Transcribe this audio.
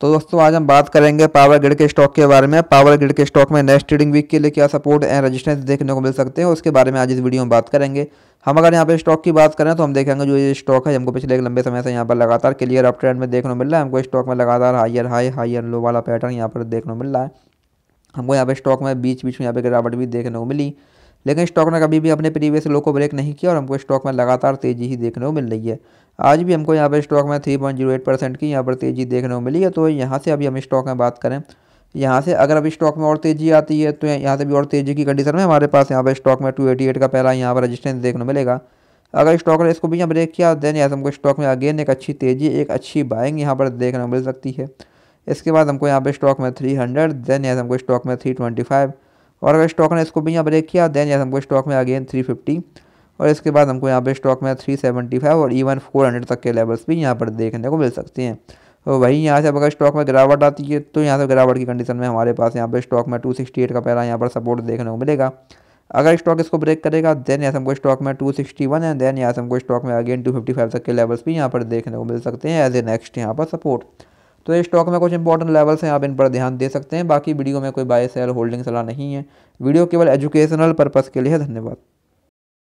तो दोस्तों आज हम बात करेंगे पावर ग्रिड के स्टॉक के बारे में पावर ग्रिड के स्टॉक में नेक्स्ट ट्रेडिंग वीक के लिए क्या सपोर्ट एंड रेजिस्टेंस देखने को मिल सकते हैं उसके बारे में आज इस वीडियो में बात करेंगे हम अगर यहाँ पे स्टॉक की बात करें तो हम देखेंगे जो ये स्टॉक है हमको पिछले एक लंबे समय से यहाँ पर लगातार क्लियर अप ट्रेंड में देखने को मिल रहा है हमको स्टॉक में लगातार हाइयर हाई एंड लो वाला पैटर्न यहाँ पर देखने को मिल रहा है हमको यहाँ पे स्टॉक में बीच बीच में यहाँ पे गिरावट भी देखने को मिली लेकिन स्टॉक ने कभी भी अपने प्रीवियस लो को ब्रेक नहीं किया और हमको स्टॉक में लगातार तेजी ही देखने को मिल रही है आज भी हमको यहाँ पर स्टॉक में three point zero eight percent की यहाँ पर तेज़ी देखने को मिली है तो यहाँ से अभी हम स्टॉक में बात करें यहाँ से अगर अभी स्टॉक में और तेज़ी आती है तो यहाँ से भी और तेज़ी की कंडीशन में हमारे पास यहाँ पर स्टॉक में टू एटी एट का पहला यहाँ पर रजिस्टेंस देखने को मिलेगा अगर स्टॉक ने इसको भी यहाँ ब्रेक किया देन यहाँ से हमको स्टॉक में अगेन एक अच्छी तेज़ी एक अच्छी बाइंग यहाँ पर देखने को मिल सकती है इसके बाद हमको यहाँ पर स्टॉक में थ्री हंड्रेड देन यहाँ से हमको स्टॉक में थ्री ट्वेंटी फाइव और अगर स्टॉक ने इसको भी यहाँ ब्रेक किया देन यहाँ से हमको स्टॉक में अगेन थ्री फिफ्टी और इसके बाद हमको यहाँ पे स्टॉक में 375 और इवन 400 तक के लेवल्स भी यहाँ पर देखने को मिल सकते हैं तो वहीं यहाँ से अगर स्टॉक में गिरावट आती है तो यहाँ से गिरावट की कंडीशन में हमारे पास यहाँ पे स्टॉक में 268 का पहला यहाँ पर सपोर्ट देखने को मिलेगा अगर स्टॉक इसको ब्रेक करेगा देन यहाँ से हमको स्टॉक में वन है देन यहाँ से हमको स्टॉक में अगेन फाइव तक के लेवल्स भी यहाँ पर देखने को मिल सकते हैं एज ए नेक्स्ट यहाँ पर सपोर्ट तो ये स्टॉक में कुछ इंपॉर्टेंट लेवल्स हैं आप इन पर ध्यान दे सकते हैं बाकी वीडियो में कोई बाय सेल होल्डिंग सलाह नहीं है वीडियो केवल एजुकेशनल पर्पज़ के लिए है धन्यवाद